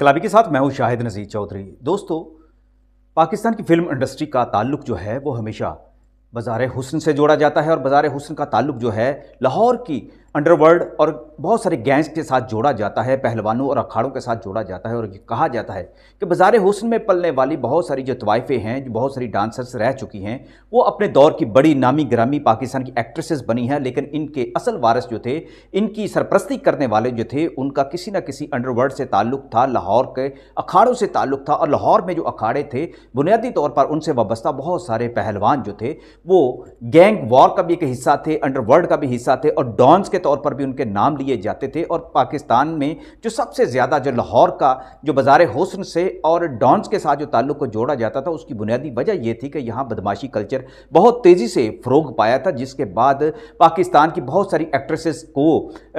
इनकलाबी के साथ मैं हूं शाहिद नज़ीर चौधरी दोस्तों पाकिस्तान की फिल्म इंडस्ट्री का ताल्लुक जो है वो हमेशा बाज़ार हुसन से जोड़ा जाता है और बाज़ार हुसन का ताल्लुक जो है लाहौर की अंडरवर्ल्ड और बहुत सारे गैंग्स के साथ जोड़ा जाता है पहलवानों और अखाड़ों के साथ जोड़ा जाता है और ये कहा जाता है कि बाजार हुसन में पलने वाली बहुत सारी जो तवाइफ़ें हैं जो बहुत सारी डांसर्स रह चुकी हैं वो अपने दौर की बड़ी नामी ग्रामी पाकिस्तान की एक्ट्रेसेस बनी हैं लेकिन इनके असल वारस जो थे इनकी सरपरस्ती करने वाले जो थे उनका किसी न किसी अंडरवर्ल्ड से ताल्लुक़ था लाहौर के अखाड़ों से ताल्लुक़ था और लाहौर में जो अखाड़े थे बुनियादी तौर पर उनसे वाबस्ता बहुत सारे पहलवान जो थे वो गैंग वॉर का भी एक हिस्सा थे अंडरवर्ल्ड का भी हिस्सा थे और डॉन्स के तौर पर भी उनके नाम लिए जाते थे और पाकिस्तान में जो सबसे ज़्यादा जो लाहौर का जो बाज़ार हसन से और डॉन्स के साथ जो ताल्लुक को जोड़ा जाता था उसकी बुनियादी वजह यह थी कि यहाँ बदमाशी कल्चर बहुत तेज़ी से फ़रोग पाया था जिसके बाद पाकिस्तान की बहुत सारी एक्ट्रेसेस को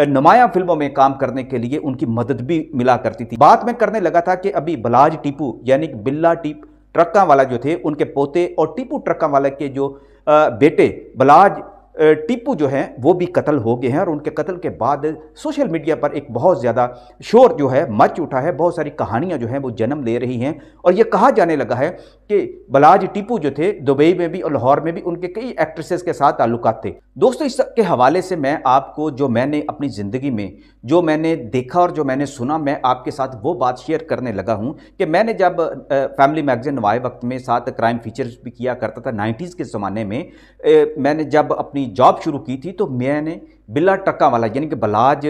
नुमाया फिल्मों में काम करने के लिए उनकी मदद भी मिला करती थी बात में करने लगा था कि अभी बलाज टीपू यानी बिल्ला टीप ट्रक्का वाला जो थे उनके पोते और टीपू ट्रक्का वाले के जो बेटे बलाज टीपू जो हैं वो भी कत्ल हो गए हैं और उनके कत्ल के बाद सोशल मीडिया पर एक बहुत ज़्यादा शोर जो है मच उठा है बहुत सारी कहानियाँ जो हैं वो जन्म ले रही हैं और ये कहा जाने लगा है कि बलाज टीपू जो थे दुबई में भी और लाहौर में भी उनके कई एक्ट्रेसेस के साथ ताल्लुक थे दोस्तों इस सब के हवाले से मैं आपको जो मैंने अपनी ज़िंदगी में जो मैंने देखा और जो मैंने सुना मैं आपके साथ वो बात शेयर करने लगा हूँ कि मैंने जब फैमिली मैगजीन नवाए वक्त में साथ क्राइम फीचर्स भी किया करता था नाइन्टीज़ के ज़माने में मैंने जब अपनी जॉब शुरू की थी तो मैंने बिल्ला टक्का वाला यानी कि बलाज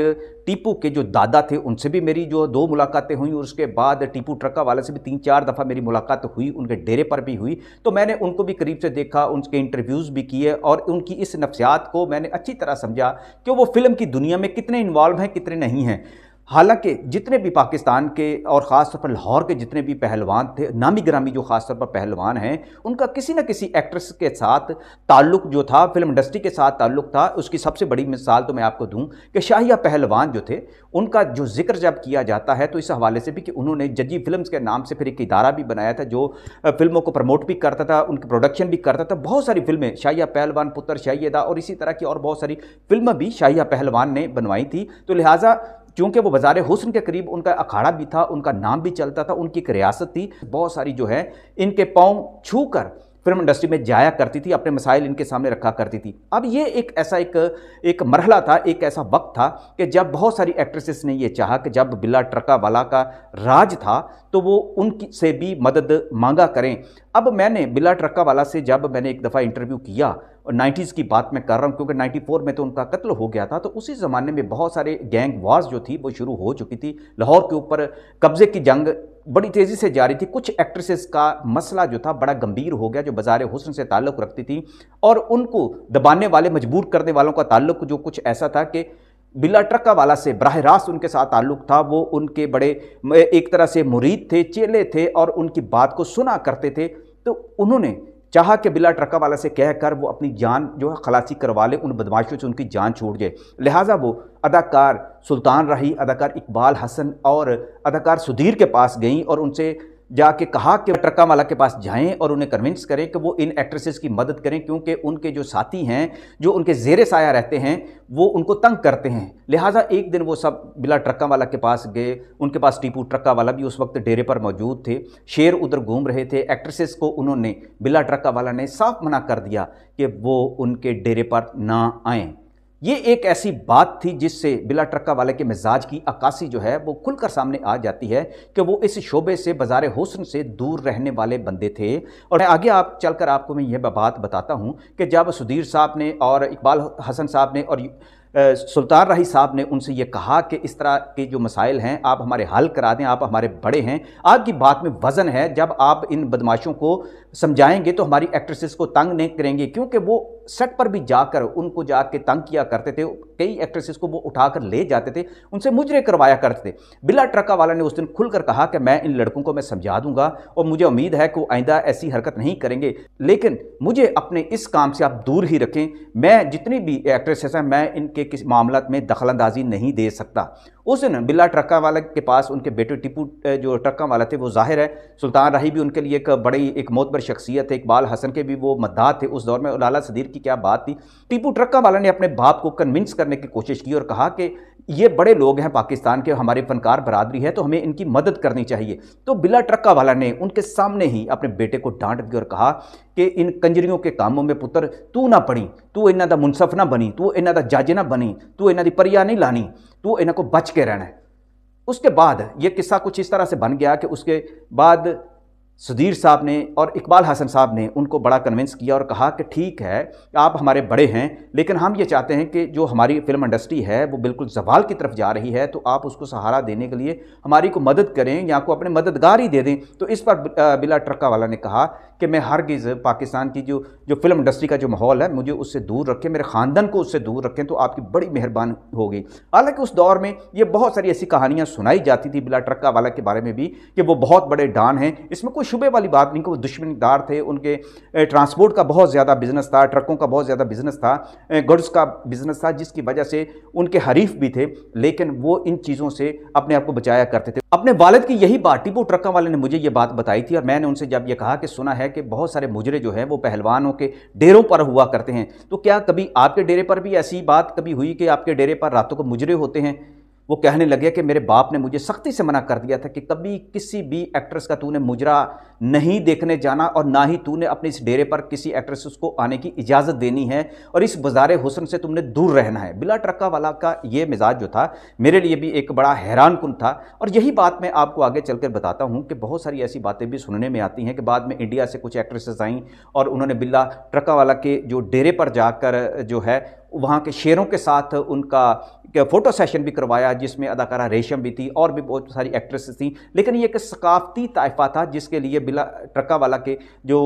टीपू के जो दादा थे उनसे भी मेरी जो दो मुलाकातें हुई और उसके बाद टीपू ट्रक्का वाले से भी तीन चार दफ़ा मेरी मुलाकात हुई उनके डेरे पर भी हुई तो मैंने उनको भी करीब से देखा उनके इंटरव्यूज़ भी किए और उनकी इस नफ्सियात को मैंने अच्छी तरह समझा कि वो फिल्म की दुनिया में कितने इन्वॉल्व हैं कितने नहीं हैं हालांकि जितने भी पाकिस्तान के और ख़ास तौर पर लाहौर के जितने भी पहलवान थे नामी ग्रामी जो ख़ास तौर पर पहलवान हैं उनका किसी न किसी एक्ट्रेस के साथ ताल्लुक जो था फिल्म इंडस्ट्री के साथ ताल्लुक था उसकी सबसे बड़ी मिसाल तो मैं आपको दूं कि शाहिया पहलवान जो थे उनका जो जिक्र जब किया जाता है तो इस हवाले से भी कि उन्होंने जजी फिल्म के नाम से फिर एक इदारा भी बनाया था जो फिल्मों को प्रमोट भी करता था उनकी प्रोडक्शन भी करता था बहुत सारी फिल्में शाहिया पहलवान पुत्र शाहिदा और इसी तरह की और बहुत सारी फिल्में भी शाहिया पहलवान ने बनवाई थी तो लिहाजा क्योंकि वो बाजार हुसन के करीब उनका अखाड़ा भी था उनका नाम भी चलता था उनकी एक रियासत थी बहुत सारी जो है इनके पाँव छू कर फिल्म इंडस्ट्री में जाया करती थी अपने मसाइल इनके सामने रखा करती थी अब ये एक ऐसा एक एक मरहला था एक ऐसा वक्त था कि जब बहुत सारी एक्ट्रेसेस ने ये चाहा कि जब बिल्ला ट्रका वाला का राज था तो वो उनकी से भी मदद मांगा करें अब मैंने बिल्ला ट्रका वाला से जब मैंने एक दफ़ा इंटरव्यू किया और नाइन्टीज़ की बात मैं कर रहा हूँ क्योंकि फोर में तो उनका कत्ल हो गया था तो उसी ज़माने में बहुत सारे गैंग वार्स जो थी वो शुरू हो चुकी थी लाहौर के ऊपर कब्ज़े की जंग बड़ी तेज़ी से जारी थी कुछ एक्ट्रेसेस का मसला जो था बड़ा गंभीर हो गया जो बाजार हुसन से ताल्लुक़ रखती थी और उनको दबाने वाले मजबूर करने वालों का ताल्लुक जो कुछ ऐसा था कि बिल्ला ट्रक्का वाला से बरह रास्त उनके साथ ताल्लुक़ था वो उनके बड़े एक तरह से मुरीद थे चेले थे और उनकी बात को सुना करते थे तो उन्होंने चाह के बिला ट्रका वाला से कह कर वो अपनी जान जो है खलासी करवा ले उन बदमाशों से उनकी जान छोड़ जाए लिहाजा वो अदाकार सुल्तान रही अदाकार इकबाल हसन और अदाकार सुधीर के पास गई और उनसे जाके कहा कि ट्रक्का वाला के पास जाएं और उन्हें कन्विंस करें कि वो इन एक्ट्रेसेस की मदद करें क्योंकि उनके जो साथी हैं जो उनके जेर साया रहते हैं वो उनको तंग करते हैं लिहाजा एक दिन वो सब बिला ट्रका वाला के पास गए उनके पास टीपू ट्रका वाला भी उस वक्त डेरे पर मौजूद थे शेर उधर घूम रहे थे एक्ट्रेसेस को उन्होंने बिला ट्रका वाला ने साफ मना कर दिया कि वो उनके डेरे पर ना आएँ ये एक ऐसी बात थी जिससे बिला ट्रक्का वाले के मिजाज की अक्सी जो है वो खुलकर सामने आ जाती है कि वो इस शोबे से बाजार हुसन से दूर रहने वाले बंदे थे और आगे आप चलकर आपको मैं यह बात बताता हूँ कि जब सुधीर साहब ने और इकबाल हसन साहब ने और सुल्तान राही साहब ने उनसे ये कहा कि इस तरह के जो मसाइल हैं आप हमारे हल करा दें आप हमारे बड़े हैं आपकी बात में वज़न है जब आप इन बदमाशों को समझाएंगे तो हमारी एक्ट्रेसेस को तंग नहीं करेंगे क्योंकि वो सेट पर भी जाकर उनको जाके तंग किया करते थे कई एक्ट्रेसेस को वो उठाकर ले जाते थे उनसे मुजरे करवाया करते थे बिला ट्रका वाला ने उस दिन खुलकर कहा कि मैं इन लड़कों को मैं समझा दूंगा और मुझे उम्मीद है कि वो आइंदा ऐसी हरकत नहीं करेंगे लेकिन मुझे अपने इस काम से आप दूर ही रखें मैं जितनी भी एक्ट्रेसेस हैं मैं इनके के किस मामला में दखल अंदाजी नहीं दे सकता उस दिन बिल्ला ट्रक्का वाला के पास उनके बेटे टिपू जो ट्रक्का वाला थे वो जाहिर है सुल्तान राही भी उनके लिए एक बड़ी एक मोतबर शख्सियत है इकबाल हसन के भी वो मद्दा थे उस दौर में लाला सदीर की क्या बात थी टिपू ट्रक्का वाला ने अपने बाप को कन्विंस करने की कोशिश की और कहा कि ये बड़े लोग हैं पाकिस्तान के हमारे फनकार बरदरी है तो हमें इनकी मदद करनी चाहिए तो बिल्ला ट्रक्का वाला ने उनके सामने ही अपने बेटे को डांट दी और कहा कि इन कंजरियों के कामों में पुत्र तू ना पढ़ी तू इन्हों का मुनसफ ना बनी तू इन्हों का जज ना बनी तू इन्हों की परिया नहीं लानी तो को बच के रहना है उसके बाद ये किस्सा कुछ इस तरह से बन गया कि उसके बाद सुधीर साहब ने और इकबाल हसन साहब ने उनको बड़ा कन्विंस किया और कहा कि ठीक है आप हमारे बड़े हैं लेकिन हम ये चाहते हैं कि जो हमारी फिल्म इंडस्ट्री है वो बिल्कुल जवाल की तरफ जा रही है तो आप उसको सहारा देने के लिए हमारी को मदद करें या को अपने मददगार ही दे दें तो इस पर बिला ट्रक्का वाला ने कहा कि मैं हर गिज़ पाकिस्तान की जो जो फिल्म इंडस्ट्री का जो माहौल है मुझे उससे दूर रखें मेरे ख़ानदान को उससे दूर रखें तो आपकी बड़ी मेहरबान होगी हालांकि उस दौर में ये बहुत सारी ऐसी कहानियाँ सुनाई जाती थी बिला ट्रक्का वाला के बारे में भी कि वो बहुत बड़े डान हैं इसमें कोई शुबे वाली बात नहीं कि वो दुश्मनदार थे उनके ट्रांसपोर्ट का बहुत ज़्यादा बिज़नेस था ट्रकों का बहुत ज़्यादा बिज़नेस था गुड्स का बिज़नेस था जिसकी वजह से उनके हरीफ भी थे लेकिन वो इन चीज़ों से अपने आप को बचाया करते थे अपने वालद की यही बात टिपू ट्रक्का वाले ने मुझे ये बात बताई थी और मैंने उनसे जब यह कहा कि सुना है कि बहुत सारे मुजरे जो हैं वो पहलवानों के डेरों पर हुआ करते हैं तो क्या कभी आपके डेरे पर भी ऐसी बात कभी हुई कि आपके डेरे पर रातों को मुजरे होते हैं वो कहने लगे कि मेरे बाप ने मुझे सख्ती से मना कर दिया था कि कभी किसी भी एक्ट्रेस का तूने मुजरा नहीं देखने जाना और ना ही तूने अपने इस डेरे पर किसी एक्ट्रेस को आने की इजाज़त देनी है और इस बाजार हुसन से तुमने दूर रहना है बिला ट्रक्का वाला का ये मिजाज जो था मेरे लिए भी एक बड़ा हैरान कन था और यही बात मैं आपको आगे चल बताता हूँ कि बहुत सारी ऐसी बातें भी सुनने में आती हैं कि बाद में इंडिया से कुछ एक्ट्रेसेस आईं और उन्होंने बिल्ला ट्रक्का वाला के जो डेरे पर जाकर जो है वहाँ के शेरों के साथ उनका फ़ोटो सेशन भी करवाया जिसमें अदाकारा रेशम भी थी और भी बहुत सारी एक्ट्रेसेस थी लेकिन ये एक सकाफती तयफ़ा था जिसके लिए बिला ट्रका वाला के जो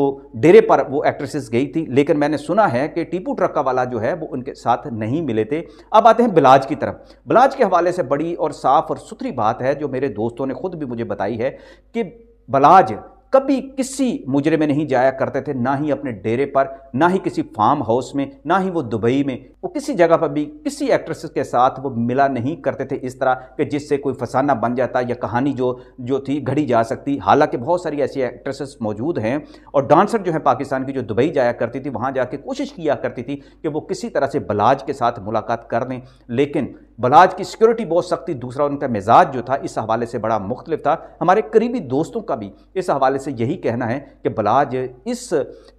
डेरे पर वो एक्ट्रेसेस गई थी लेकिन मैंने सुना है कि टीपू ट्रका वाला जो है वो उनके साथ नहीं मिले थे अब आते हैं बिलाज की तरफ बिलाज के हवाले से बड़ी और साफ़ और सुथरी बात है जो मेरे दोस्तों ने खुद भी मुझे बताई है कि बलाज कभी किसी मुजरे में नहीं जाया करते थे ना ही अपने डेरे पर ना ही किसी फार्म हाउस में ना ही वो दुबई में वो किसी जगह पर भी किसी एक्ट्रेस के साथ वो मिला नहीं करते थे इस तरह कि जिससे कोई फसाना बन जाता या कहानी जो जो थी घड़ी जा सकती हालांकि बहुत सारी ऐसी एक्ट्रेसेस मौजूद हैं और डांसर जो है पाकिस्तान की जो दुबई जाया करती थी वहाँ जाके कोशिश किया करती थी कि वो किसी तरह से बलाज के साथ मुलाकात कर दें लेकिन बलाज की सिक्योरिटी बहुत सख्त थी दूसरा उनका मिजाज जो था इस हवाले से बड़ा मुख्तलिफ था हमारे करीबी दोस्तों का भी इस हवाले से यही कहना है कि बलाज इस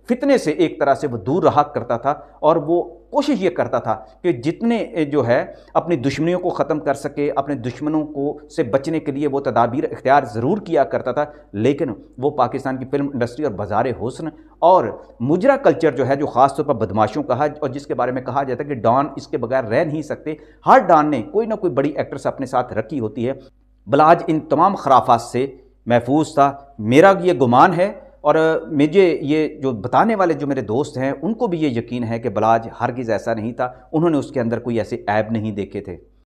फितने से एक तरह से वो दूर रहा करता था और वो कोशिश ये करता था कि जितने जो है अपनी दुश्मनियों को ख़त्म कर सके अपने दुश्मनों को से बचने के लिए वो तदाबीर इख्तियार ज़रूर किया करता था लेकिन वो पाकिस्तान की फिल्म इंडस्ट्री और बाजार हसन और मुजरा कल्चर जो है जो ख़ास तौर पर बदमाशों का है और जिसके बारे में कहा जाता है कि डॉन इसके बगैर रह नहीं सकते हर डॉन ने कोई ना कोई बड़ी एक्ट्रेस अपने साथ रखी होती है बलाज इन तमाम खराफात से महफूज था मेरा ये गुमान है और मुझे ये जो बताने वाले जो मेरे दोस्त हैं उनको भी ये यकीन है कि बलाज हरगिज़ ऐसा नहीं था उन्होंने उसके अंदर कोई ऐसे ऐब नहीं देखे थे